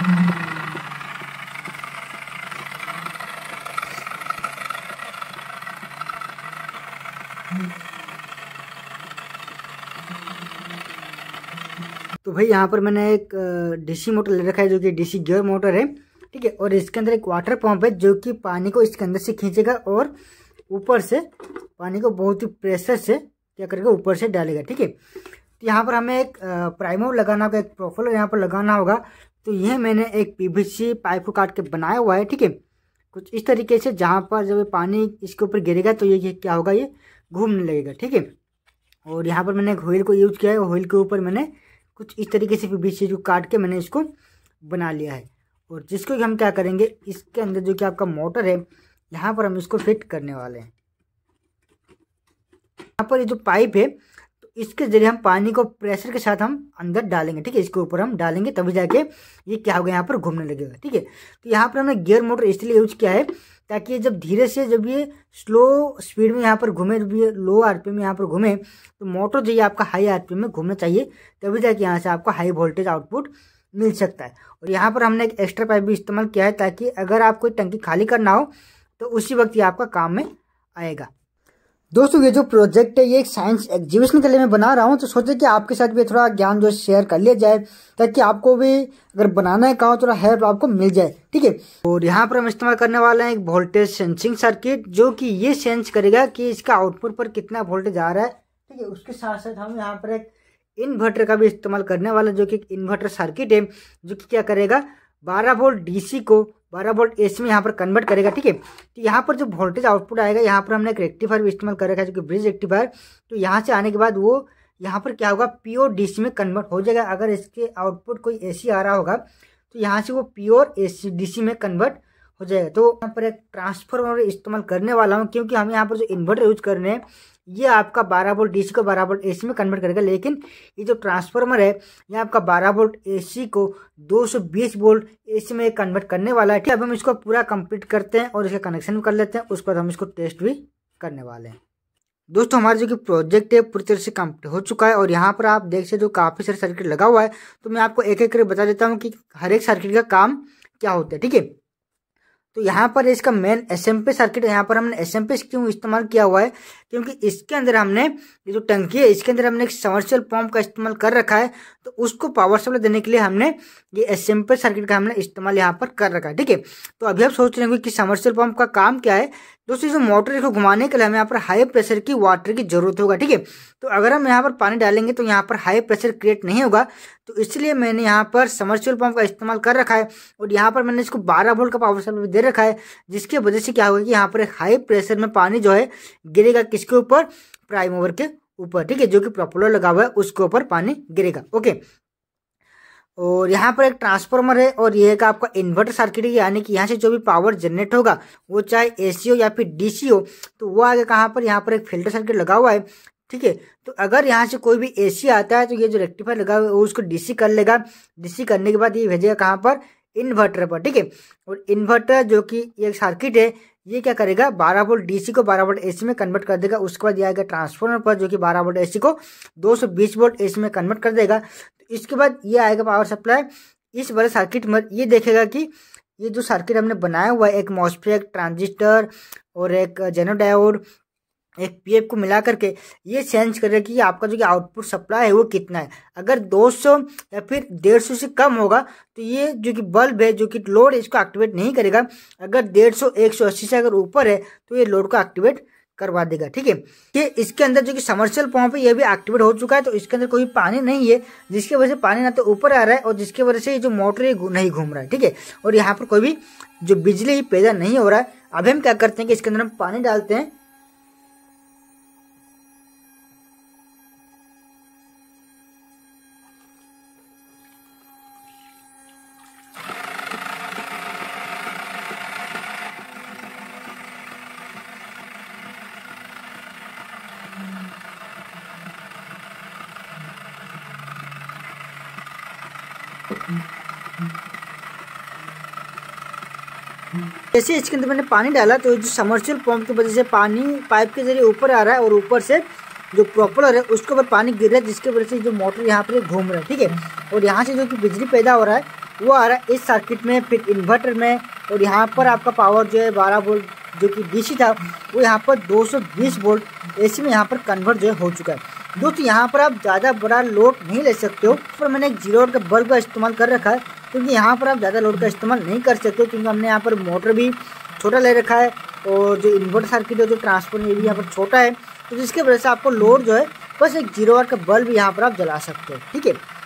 तो भाई यहाँ पर मैंने एक डीसी मोटर ले रखा है जो कि डीसी गियर मोटर है ठीक है और इसके अंदर एक वाटर पंप है जो कि पानी को इसके अंदर से खींचेगा और ऊपर से पानी को बहुत ही प्रेशर से क्या करेगा ऊपर से डालेगा ठीक है तो यहाँ पर हमें एक प्राइमर लगाना होगा एक प्रोफलर यहाँ पर लगाना होगा तो यह मैंने एक पीवीसी पाइप को काट के बनाया हुआ है ठीक है कुछ इस तरीके से जहाँ पर जब पानी इसके ऊपर गिरेगा तो ये, क्या होगा ये घूमने लगेगा ठीक है और यहाँ पर मैंने होइल को यूज किया है होइल के ऊपर मैंने कुछ इस तरीके से पीवीसी जो काट के मैंने इसको बना लिया है और जिसको हम क्या करेंगे इसके अंदर जो कि आपका मोटर है यहाँ पर हम इसको फिट करने वाले हैं यहाँ पर ये जो पाइप है इसके जरिए हम पानी को प्रेशर के साथ हम अंदर डालेंगे ठीक है इसके ऊपर हम डालेंगे तभी जाके ये क्या होगा यहाँ पर घूमने लगेगा ठीक है तो यहाँ पर हमने गियर मोटर इसलिए यूज किया है ताकि जब धीरे से जब ये स्लो स्पीड में यहाँ पर घूमे जब ये लो आर में यहाँ पर घूमे तो मोटर जो है आपका हाई आर में घूमना चाहिए तभी जाके यहाँ से आपको हाई वोल्टेज आउटपुट मिल सकता है और यहाँ पर हमने एक एक्स्ट्रा पाइप भी इस्तेमाल किया है ताकि अगर आप कोई टंकी खाली करना हो तो उसी वक्त ये आपका काम में आएगा दोस्तों ये जो प्रोजेक्ट है ये एक साइंस एग्जीबिशन के लिए मैं बना रहा हूँ तो सोचे कि आपके साथ भी थोड़ा ज्ञान जो शेयर कर लिया जाए ताकि आपको भी अगर बनाना है कहा थोड़ा हेल्प आपको मिल जाए ठीक है और यहाँ पर हम इस्तेमाल करने वाले हैं एक वोल्टेज सेंसिंग सर्किट जो कि ये सेंस करेगा कि इसका आउटपुट पर कितना वोल्टेज आ रहा है ठीक है उसके साथ साथ हम यहाँ पर एक इन्वर्टर का भी इस्तेमाल करने वाला जो कि इन्वर्टर सर्किट है जो कि क्या करेगा बारह वोल्ट डीसी को बारह वोल्ट एसी में यहाँ पर कन्वर्ट करेगा ठीक है तो यहाँ पर जो वोल्टेज आउटपुट आएगा यहाँ पर हमने एक रेक्टिफायर भी इस्तेमाल कर रखा है जो कि ब्रिज रेक्टिफायर तो यहाँ से आने के बाद वो यहाँ पर क्या होगा प्योर डीसी में कन्वर्ट हो जाएगा अगर इसके आउटपुट कोई एसी आ रहा होगा तो यहाँ से वो प्योर एसी डीसी में कन्वर्ट हो जाएगा तो यहाँ पर एक ट्रांसफार्मर इस्तेमाल करने वाला हूँ क्योंकि हम यहाँ पर जो इन्वर्टर यूज कर रहे हैं ये आपका बारह वोल्ट डीसी को बारह वोल्ट एसी में कन्वर्ट करेगा लेकिन ये जो ट्रांसफार्मर है ये आपका बारह वोल्ट एसी को 220 वोल्ट एसी में कन्वर्ट करने वाला है ठीक है अब हम इसको पूरा कंप्लीट करते हैं और इसका कनेक्शन भी कर लेते हैं उसके बाद हम इसको टेस्ट भी करने वाले हैं दोस्तों हमारा जो कि प्रोजेक्ट है पूरी तरह से कम्प्लीट हो चुका है और यहाँ पर आप देख सकते जो काफ़ी सारे सर्किट लगा हुआ है तो मैं आपको एक एक करके बता देता हूँ कि हर एक सर्किट का काम क्या होता है ठीक है तो यहाँ पर इसका main S M P circuit यहाँ पर हमने एस एम पी क्यों इस्तेमाल किया हुआ है क्योंकि इसके अंदर हमने ये जो टंकी है इसके अंदर हमने एक समर्शियल पंप का इस्तेमाल कर रखा है तो उसको पावर सप्लाई देने के लिए हमने ये एस एम पी सर्किट का हमने इस्तेमाल यहाँ पर कर रखा है ठीक है तो अभी आप सोच रहे होंगे कि समर्शियल पंप का काम क्या है दोस्तों इस मोटर को घुमाने के लिए हमें यहाँ पर हाई प्रेशर की वाटर की जरूरत होगा ठीक है तो अगर हम यहाँ पर पानी डालेंगे तो यहाँ पर हाई प्रेशर क्रिएट नहीं होगा तो इसलिए मैंने यहाँ पर समर्सियल पंप का इस्तेमाल कर रखा है और यहाँ पर मैंने इसको बारह वोल्ट का पावर सप्लाई दे रखा है जिसकी वजह से क्या होगा कि यहाँ पर हाई प्रेशर में पानी जो है गिरेगा किसके ऊपर प्राइम ओवर के ऊपर ठीक है जो कि प्रॉपुलर लगा हुआ है उसके ऊपर पानी गिरेगा ओके और यहाँ पर एक ट्रांसफार्मर है और ये एक आपका इन्वर्टर सर्किट है यानी कि यहाँ से जो भी पावर जनरेट होगा वो चाहे ए हो या फिर डी हो तो वो आगे कहाँ पर यहाँ पर एक फिल्टर सर्किट लगा हुआ है ठीक है तो अगर यहाँ से कोई भी एसी आता है तो ये जो रेक्टिफायर लगा हुआ है उसको डीसी कर लेगा डीसी करने के बाद ये भेजेगा कहाँ पर इन्वर्टर पर ठीक है और इन्वर्टर जो कि एक सर्किट है ये क्या करेगा 12 वोल्ट डीसी को 12 वोल्ट एसी में कन्वर्ट कर देगा उसके बाद आएगा ट्रांसफार्मर पर जो कि 12 वोल्ट एसी को 220 वोल्ट एसी में कन्वर्ट कर देगा तो इसके बाद ये आएगा पावर सप्लाई इस बड़े सर्किट में ये देखेगा कि ये जो सर्किट हमने बनाया हुआ है एक मॉस्फेट ट्रांजिस्टर और एक जेनोडायोड एक पी को मिला करके ये सेंस रहे कि आपका जो कि आउटपुट सप्लाई है वो कितना है अगर 200 या फिर 150 से कम होगा तो ये जो कि बल्ब है जो कि लोड इसको एक्टिवेट नहीं करेगा अगर 150 180 से अगर ऊपर है तो ये लोड को एक्टिवेट करवा देगा ठीक है कि इसके अंदर जो कि समर्शियल पंप है ये भी एक्टिवेट हो चुका है तो इसके अंदर कोई पानी नहीं है जिसकी वजह से पानी ना तो ऊपर आ रहा है और जिसकी वजह से ये जो मोटर है नहीं घूम रहा है ठीक है और यहाँ पर कोई भी जो बिजली पैदा नहीं हो रहा है अब हम क्या करते हैं कि इसके अंदर हम पानी डालते हैं जैसे इसके अंदर मैंने पानी डाला तो जो समर्शियल पंप की वजह से पानी पाइप के जरिए ऊपर आ रहा है और ऊपर से जो प्रॉपर है उसके ऊपर पानी गिर रहा है जिसकी वजह से जो मोटर यहाँ पर घूम रहा है ठीक है और यहाँ से जो कि बिजली पैदा हो रहा है वो आ रहा है इस सर्किट में फिर इन्वर्टर में और यहाँ पर आपका पावर जो है बारह वोल्ट जो कि डीसी था वो यहाँ पर दो वोल्ट एसी में यहाँ पर कन्वर्ट जो है हो चुका है दोस्तों यहाँ पर आप ज़्यादा बड़ा लोड नहीं ले सकते हो पर मैंने एक जीरो का बल्ब का इस्तेमाल कर रखा है क्योंकि यहाँ पर आप ज़्यादा लोड का इस्तेमाल नहीं कर सकते क्योंकि हमने यहाँ पर मोटर भी छोटा ले रखा है और जो इन्वर्टर सर्किट है जो ट्रांसफॉर्मर ये भी यहाँ पर छोटा है तो जिसकी वजह से आपको लोड जो है बस एक जीरो वाट का बल्ब यहाँ पर आप जला सकते हो ठीक है